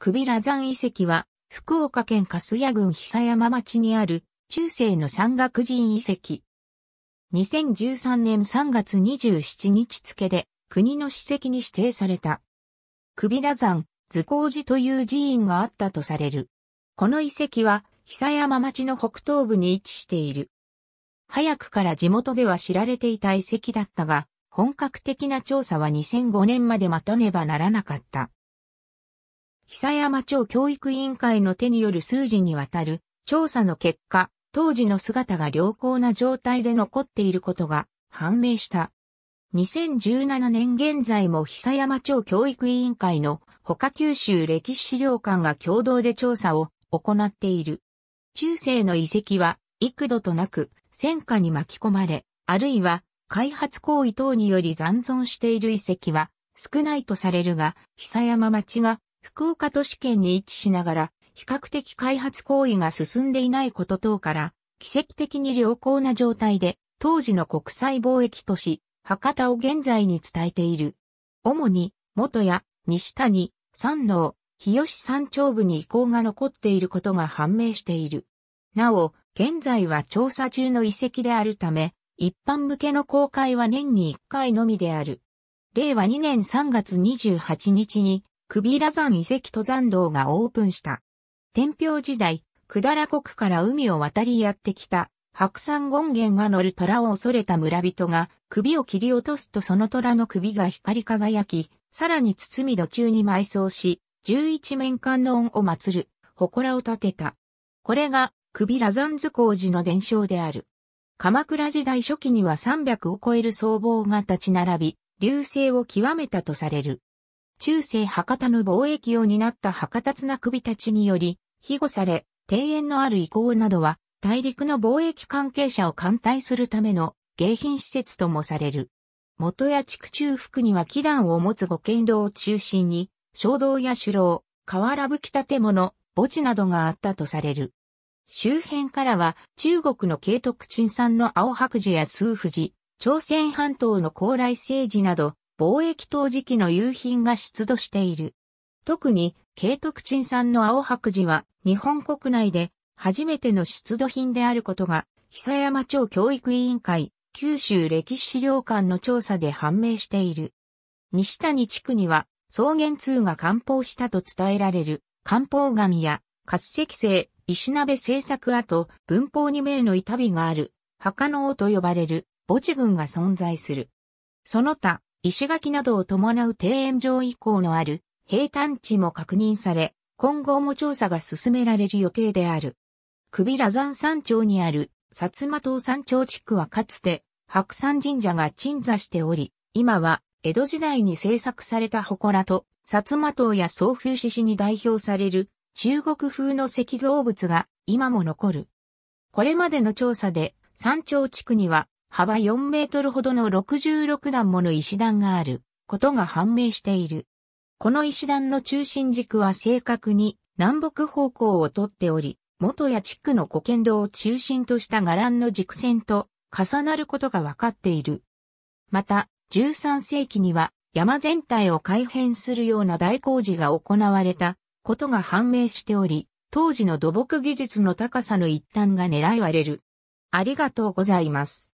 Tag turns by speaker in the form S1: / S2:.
S1: 首羅山遺跡は、福岡県粕屋郡久山町にある、中世の山岳人遺跡。2013年3月27日付で、国の史跡に指定された。首羅山、図工寺という寺院があったとされる。この遺跡は、久山町の北東部に位置している。早くから地元では知られていた遺跡だったが、本格的な調査は2005年まで待たねばならなかった。久山町教育委員会の手による数字にわたる調査の結果、当時の姿が良好な状態で残っていることが判明した。2017年現在も久山町教育委員会の他九州歴史資料館が共同で調査を行っている。中世の遺跡は幾度となく戦火に巻き込まれ、あるいは開発行為等により残存している遺跡は少ないとされるが、久山町が福岡都市圏に位置しながら、比較的開発行為が進んでいないこと等から、奇跡的に良好な状態で、当時の国際貿易都市、博多を現在に伝えている。主に、元や、西谷、山王、日吉山頂部に遺構が残っていることが判明している。なお、現在は調査中の遺跡であるため、一般向けの公開は年に1回のみである。令和2年3月28日にクビラ山遺跡登山道がオープンした。天平時代、だら国から海を渡りやってきた、白山権現が乗る虎を恐れた村人が、首を切り落とすとその虎の首が光り輝き、さらに包み土中に埋葬し、十一面観音を祀る、祠を建てた。これが、首羅山図工寺の伝承である。鎌倉時代初期には300を超える僧帽が立ち並び、流星を極めたとされる。中世博多の貿易を担った博多綱首たちにより、庇護され、庭園のある遺構などは、大陸の貿易関係者を艦隊するための迎賓施設ともされる。元や地区中腹には祈願を持つ御剣道を中心に、衝動や首楼、河原吹き建物、墓地などがあったとされる。周辺からは中国の慶徳鎮産の青白寺や数富士、朝鮮半島の高麗政治など貿易陶磁器の有品が出土している。特に、慶徳鎮産の青白磁は、日本国内で初めての出土品であることが、久山町教育委員会、九州歴史資料館の調査で判明している。西谷地区には、草原通が漢方したと伝えられる、漢方紙や、活石製、石鍋製作跡、文法2名の板みがある、墓の王と呼ばれる、墓地群が存在する。その他、石垣などを伴う庭園上以降のある平坦地も確認され、今後も調査が進められる予定である。首良山山頂にある薩摩島山頂地区はかつて白山神社が鎮座しており、今は江戸時代に制作された祠と薩摩島や総風獅子に代表される中国風の石造物が今も残る。これまでの調査で山頂地区には幅4メートルほどの66段もの石段があることが判明している。この石段の中心軸は正確に南北方向をとっており、元や地区の古剣道を中心とした伽藍の軸線と重なることが分かっている。また、13世紀には山全体を改変するような大工事が行われたことが判明しており、当時の土木技術の高さの一端が狙われる。ありがとうございます。